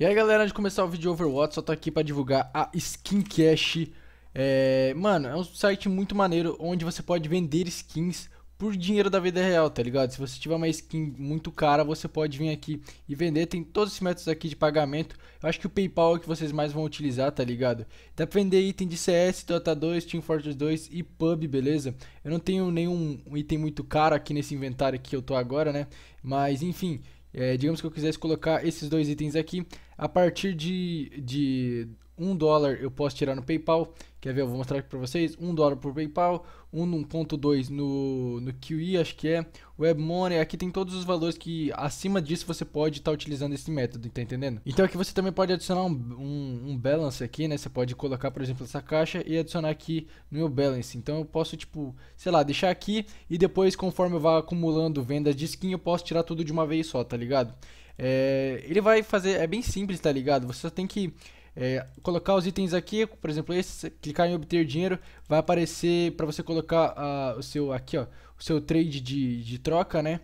E aí galera, antes de começar o vídeo de Overwatch, só tô aqui pra divulgar a Skin Cash. É... Mano, é um site muito maneiro onde você pode vender skins por dinheiro da vida real, tá ligado? Se você tiver uma skin muito cara, você pode vir aqui e vender. Tem todos os métodos aqui de pagamento. Eu acho que o PayPal é o que vocês mais vão utilizar, tá ligado? Dá pra vender item de CS, Dota 2, Team Fortress 2 e Pub, beleza? Eu não tenho nenhum item muito caro aqui nesse inventário que eu tô agora, né? Mas enfim, é, digamos que eu quisesse colocar esses dois itens aqui a partir de, de um dólar eu posso tirar no PayPal. Quer ver? Eu vou mostrar aqui para vocês. Um dólar por PayPal, 1.2 no, no QI, acho que é. WebMoney, aqui tem todos os valores que acima disso você pode estar tá utilizando esse método, tá entendendo? Então aqui você também pode adicionar um, um, um, balance aqui, né? Você pode colocar, por exemplo, essa caixa e adicionar aqui no meu balance. Então eu posso, tipo, sei lá, deixar aqui e depois, conforme eu vá acumulando vendas de skin, eu posso tirar tudo de uma vez só, tá ligado? É, ele vai fazer, é bem simples, tá ligado? Você só tem que é, colocar os itens aqui, por exemplo, esse, clicar em obter dinheiro, vai aparecer para você colocar uh, o seu aqui, ó, o seu trade de, de troca, né?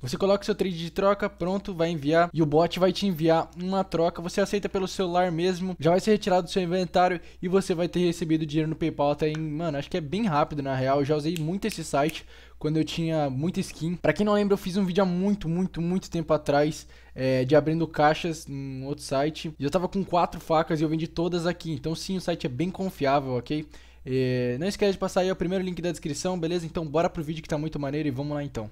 Você coloca seu trade de troca, pronto, vai enviar e o bot vai te enviar uma troca. Você aceita pelo celular mesmo, já vai ser retirado do seu inventário e você vai ter recebido dinheiro no PayPal até tá em, mano, acho que é bem rápido na real. Eu já usei muito esse site quando eu tinha muita skin. Para quem não lembra, eu fiz um vídeo há muito, muito, muito tempo atrás é, de abrindo caixas em outro site. E eu tava com quatro facas e eu vendi todas aqui. Então sim, o site é bem confiável, ok? E é, não esquece de passar aí o primeiro link da descrição, beleza? Então bora pro vídeo que tá muito maneiro e vamos lá então.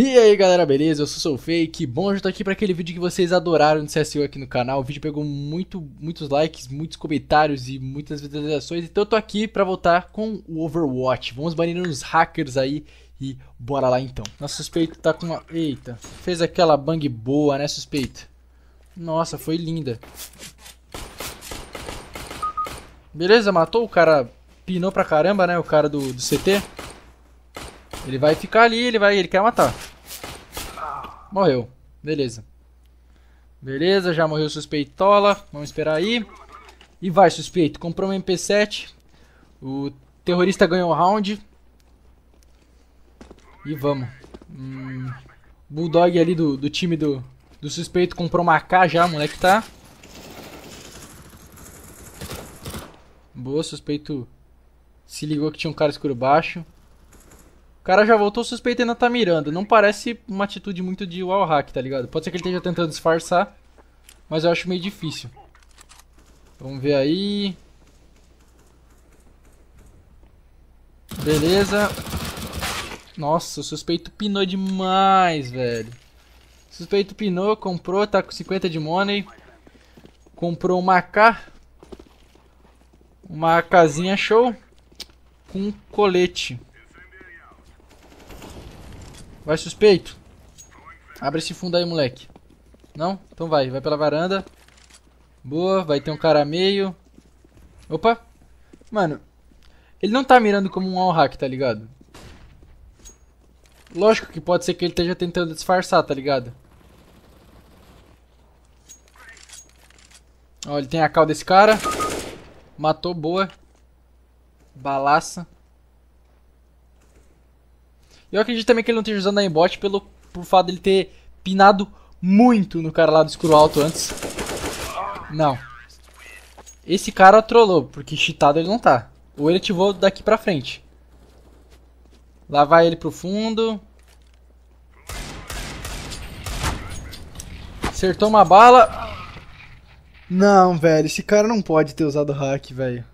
E aí galera, beleza? Eu sou o Soulfei, que bom estar aqui para aquele vídeo que vocês adoraram de CSU aqui no canal. O vídeo pegou muito, muitos likes, muitos comentários e muitas visualizações, então eu tô aqui para voltar com o Overwatch. Vamos banir uns hackers aí e bora lá então. Nosso suspeito tá com uma... Eita, fez aquela bang boa, né suspeito? Nossa, foi linda. Beleza, matou o cara, pinou pra caramba, né, o cara do, do CT. Ele vai ficar ali, ele vai, ele quer matar. Morreu. Beleza. Beleza, já morreu o suspeitola. Vamos esperar aí. E vai, suspeito. Comprou um MP7. O terrorista ganhou o round. E vamos. Hum, Bulldog ali do, do time do, do suspeito comprou uma AK já, moleque tá. Boa, suspeito se ligou que tinha um cara escuro baixo cara já voltou suspeito ainda tá mirando. Não parece uma atitude muito de wall hack, tá ligado? Pode ser que ele esteja tentando disfarçar, mas eu acho meio difícil. Vamos ver aí. Beleza. Nossa, o suspeito pinou demais, velho. Suspeito pinou, comprou, tá com 50 de money. Comprou uma AK. Uma casinha show. Com colete. Vai, suspeito. Abre esse fundo aí, moleque. Não? Então vai. Vai pela varanda. Boa. Vai ter um cara meio. Opa. Mano. Ele não tá mirando como um all hack, tá ligado? Lógico que pode ser que ele esteja tentando disfarçar, tá ligado? Ó, ele tem a cal desse cara. Matou, boa. Balaça. Eu acredito também que ele não esteja usando a embot pelo por fato dele ter pinado muito no cara lá do escuro alto antes. Não. Esse cara trollou, porque cheatado ele não tá. Ou ele ativou daqui pra frente. Lá vai ele pro fundo. Acertou uma bala. Não, velho, esse cara não pode ter usado hack, velho.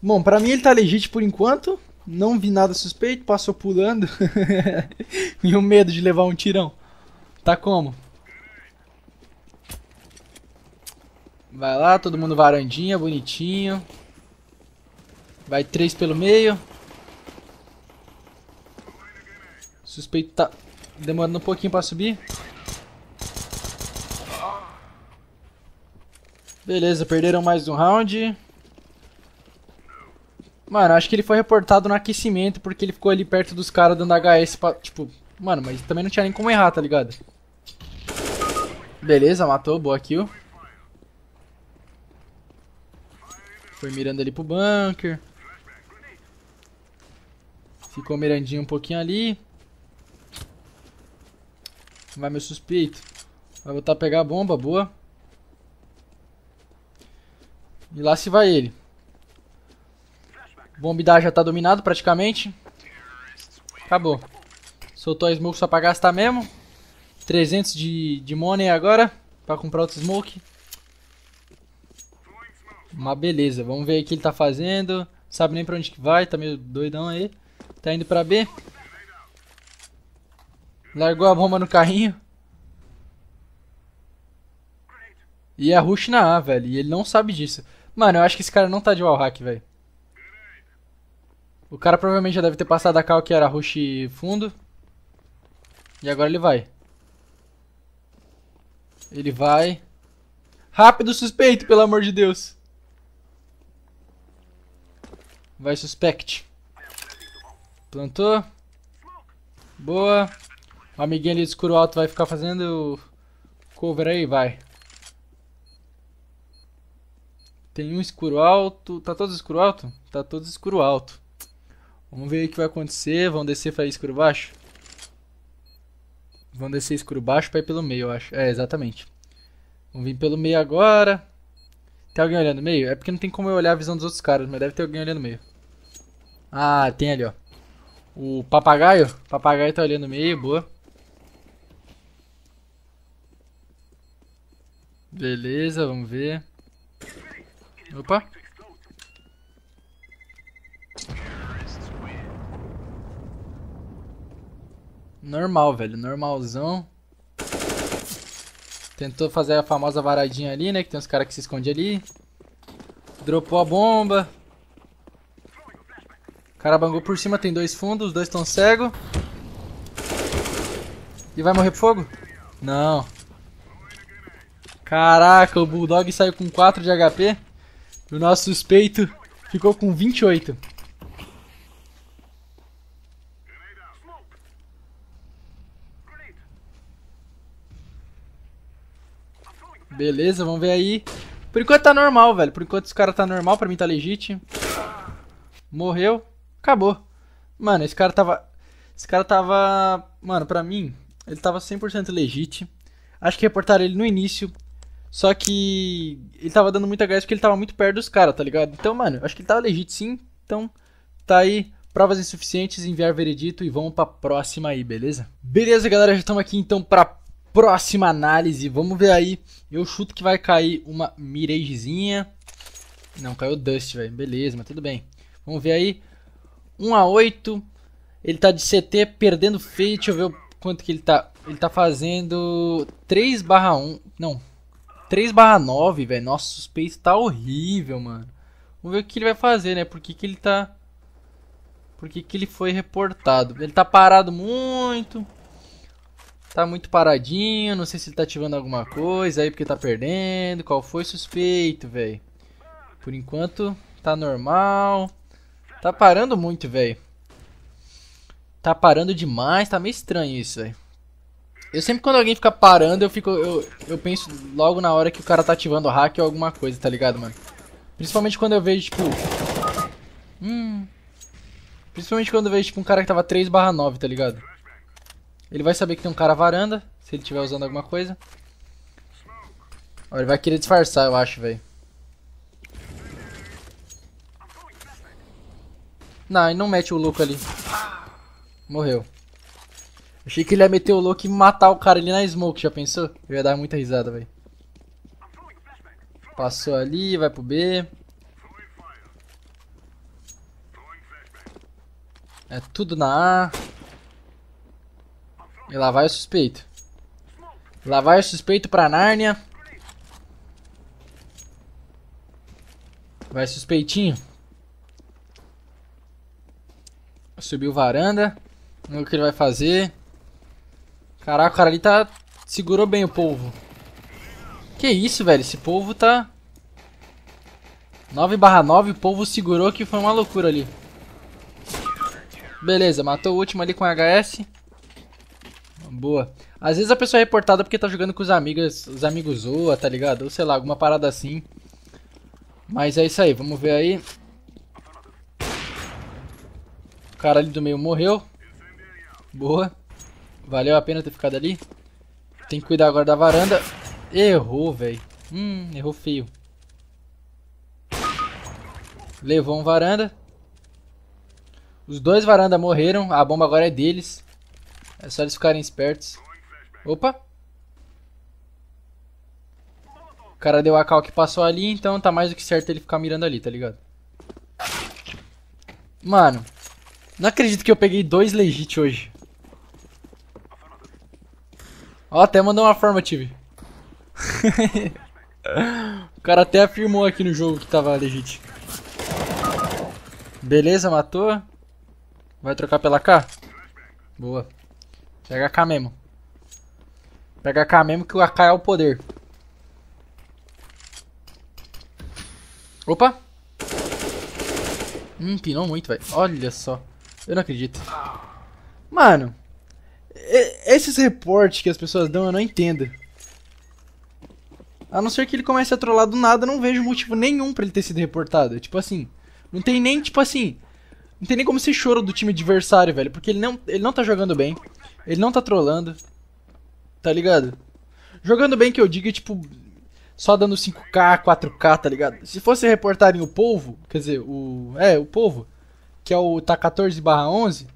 Bom, pra mim ele tá legítimo por enquanto. Não vi nada suspeito, passou pulando. e o medo de levar um tirão. Tá como? Vai lá, todo mundo varandinha, bonitinho. Vai três pelo meio. Suspeito tá demorando um pouquinho pra subir. Beleza, perderam mais um round. Mano, acho que ele foi reportado no aquecimento porque ele ficou ali perto dos caras dando HS pra. Tipo, mano, mas também não tinha nem como errar, tá ligado? Beleza, matou, boa kill. Foi mirando ali pro bunker. Ficou mirandinho um pouquinho ali. Vai meu suspeito. Vai voltar a pegar a bomba, boa. E lá se vai ele. Bombidar já tá dominado praticamente. Acabou. Soltou a smoke só pra gastar mesmo. 300 de, de money agora. Pra comprar outro smoke. Uma beleza. Vamos ver o que ele tá fazendo. Sabe nem pra onde que vai. Tá meio doidão aí. Tá indo pra B. Largou a bomba no carrinho. E a rush na A, velho. E ele não sabe disso. Mano, eu acho que esse cara não tá de wallhack, velho. O cara provavelmente já deve ter passado a cal que era rush fundo. E agora ele vai. Ele vai. Rápido, suspeito, pelo amor de Deus. Vai, suspect. Plantou. Boa. O amiguinho ali do escuro alto vai ficar fazendo cover aí, vai. Tem um escuro alto. Tá todos escuro alto? Tá todos escuro alto. Vamos ver o que vai acontecer. Vão descer pra ir escuro baixo? Vão descer escuro baixo pra ir pelo meio, eu acho. É, exatamente. Vão vir pelo meio agora. Tem alguém olhando no meio? É porque não tem como eu olhar a visão dos outros caras, mas deve ter alguém olhando no meio. Ah, tem ali, ó. O papagaio. O papagaio tá olhando no meio, boa. Beleza, vamos ver. Opa. Normal, velho. Normalzão. Tentou fazer a famosa varadinha ali, né? Que tem uns caras que se escondem ali. Dropou a bomba. O cara bangou por cima, tem dois fundos, os dois estão cegos. E vai morrer pro fogo? Não. Caraca, o Bulldog saiu com 4 de HP. E o nosso suspeito ficou com 28. Beleza, vamos ver aí. Por enquanto tá normal, velho. Por enquanto esse cara tá normal, pra mim tá legítimo. Morreu. Acabou. Mano, esse cara tava... Esse cara tava... Mano, pra mim, ele tava 100% legítimo. Acho que reportaram ele no início. Só que ele tava dando muita gás porque ele tava muito perto dos caras, tá ligado? Então, mano, acho que ele tava legítimo sim. Então, tá aí. Provas insuficientes, enviar veredito e vamos pra próxima aí, beleza? Beleza, galera, já estamos aqui então pra próxima análise. Vamos ver aí. Eu chuto que vai cair uma Miragezinha. Não, caiu Dust, velho. Beleza, mas tudo bem. Vamos ver aí. 1 a 8 Ele tá de CT, perdendo feio. Deixa eu ver o quanto que ele tá. Ele tá fazendo 3 barra 1. Não. 3 barra 9, velho. Nossa, o suspeito tá horrível, mano. Vamos ver o que ele vai fazer, né? Por que, que ele tá... Por que, que ele foi reportado? Ele tá parado muito tá muito paradinho, não sei se ele tá ativando alguma coisa aí porque tá perdendo. Qual foi suspeito, velho? Por enquanto tá normal. Tá parando muito, velho. Tá parando demais, tá meio estranho isso, velho. Eu sempre quando alguém fica parando, eu fico eu, eu penso logo na hora que o cara tá ativando o hack ou alguma coisa, tá ligado, mano? Principalmente quando eu vejo tipo Hum. Principalmente quando eu vejo tipo um cara que tava 3/9, tá ligado? Ele vai saber que tem um cara varanda, se ele estiver usando alguma coisa. Ó, ele vai querer disfarçar, eu acho, velho. Não, ele não mete o louco ali. Morreu. Achei que ele ia meter o louco e matar o cara ali na smoke, já pensou? Eu ia dar muita risada, velho. Passou ali, vai pro B. É tudo na A. E lá vai o suspeito. Lá vai o suspeito pra Nárnia. Vai suspeitinho. Subiu varanda. Vamos ver o que ele vai fazer. Caraca, o cara ali tá... Segurou bem o povo. Que isso, velho. Esse povo tá... 9 barra 9. O povo segurou que foi uma loucura ali. Beleza, matou o último ali com HS. Boa. Às vezes a pessoa é reportada porque tá jogando com os amigos, os amigos zoa, tá ligado? Ou sei lá, alguma parada assim. Mas é isso aí, vamos ver aí. O cara ali do meio morreu. Boa. Valeu a pena ter ficado ali. Tem que cuidar agora da varanda. Errou, velho. Hum, errou feio. Levou um varanda. Os dois varanda morreram. A bomba agora é deles. É só eles ficarem espertos. Opa! O cara deu a cal que passou ali, então tá mais do que certo ele ficar mirando ali, tá ligado? Mano, não acredito que eu peguei dois legit hoje. Ó, até mandou uma tive. o cara até afirmou aqui no jogo que tava legit. Beleza, matou. Vai trocar pela K? Boa. Pega K mesmo. Pega K mesmo que o AK é o poder. Opa! Hum, pinou muito, velho. Olha só. Eu não acredito. Mano, esses reportes que as pessoas dão eu não entendo. A não ser que ele comece a trollar do nada, eu não vejo motivo nenhum para ele ter sido reportado. Tipo assim, não tem nem, tipo assim, não tem nem como ser choro do time adversário, velho. Porque ele não, ele não tá jogando bem. Ele não tá trolando. Tá ligado? Jogando bem que eu digo, tipo, só dando 5k, 4k, tá ligado? Se fosse reportarem o povo, quer dizer, o. É, o povo, que é o tá 14 barra 11,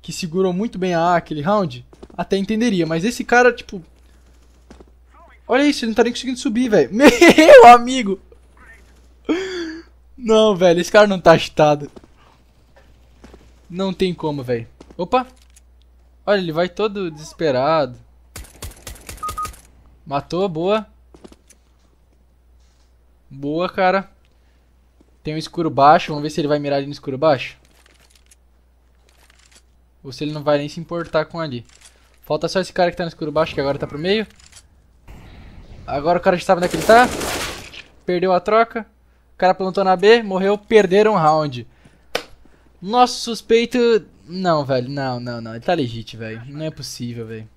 que segurou muito bem a A aquele round, até entenderia. Mas esse cara, tipo. Olha isso, ele não tá nem conseguindo subir, velho. Meu amigo! Não, velho, esse cara não tá agitado. Não tem como, velho. Opa! Olha, ele vai todo desesperado. Matou, boa. Boa, cara. Tem um escuro baixo. Vamos ver se ele vai mirar ali no escuro baixo. Ou se ele não vai nem se importar com ali. Falta só esse cara que tá no escuro baixo, que agora tá pro meio. Agora o cara já sabe onde é que ele tá. Perdeu a troca. O cara plantou na B, morreu, perderam um round. Nosso suspeito. Não, velho. Não, não, não. Ele tá legítimo, velho. Não é possível, velho.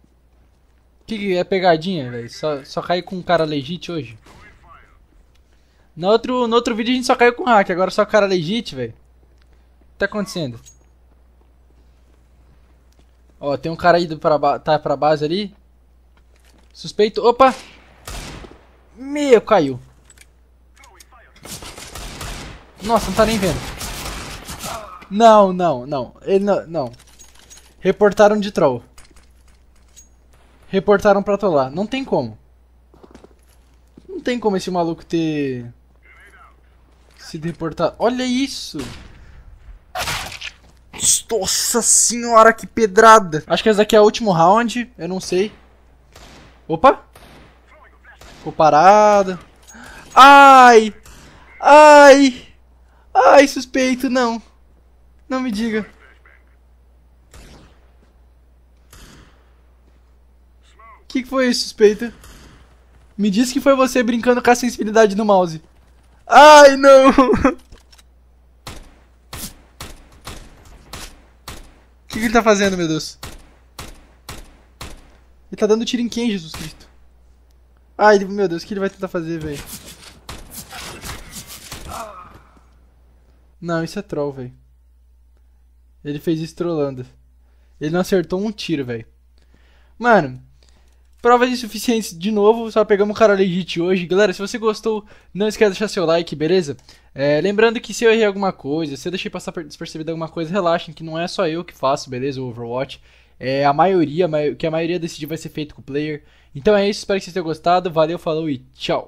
Que, que é pegadinha, velho? Só, só cai com um cara legítimo hoje. No outro, no outro vídeo a gente só caiu com hack, agora só cara legítimo, velho. O que tá acontecendo? Ó, tem um cara indo pra, ba tá pra base ali. Suspeito. Opa! Meu, caiu. Nossa, não tá nem vendo. Não, não, não. Ele não, não. Reportaram de troll. Reportaram pra trollar. Não tem como. Não tem como esse maluco ter... Se reportado. Olha isso! Nossa senhora, que pedrada! Acho que esse daqui é o último round. Eu não sei. Opa! Ficou parada. Ai! Ai! Ai, suspeito, não. Não me diga. O que, que foi isso, suspeita? Me disse que foi você brincando com a sensibilidade do mouse. Ai, não! O que, que ele tá fazendo, meu Deus? Ele tá dando tiro em quem, Jesus Cristo? Ai, ah, meu Deus, o que ele vai tentar fazer, velho? Não, isso é troll, velho. Ele fez isso trolando. Ele não acertou um tiro, velho. Mano, provas insuficientes de novo, só pegamos o cara legit hoje. Galera, se você gostou, não esquece de deixar seu like, beleza? É, lembrando que se eu errei alguma coisa, se eu deixei passar despercebido alguma coisa, relaxem que não é só eu que faço, beleza? O Overwatch. É a maioria, que a maioria decidir vai ser feito com o player. Então é isso, espero que vocês tenham gostado. Valeu, falou e tchau!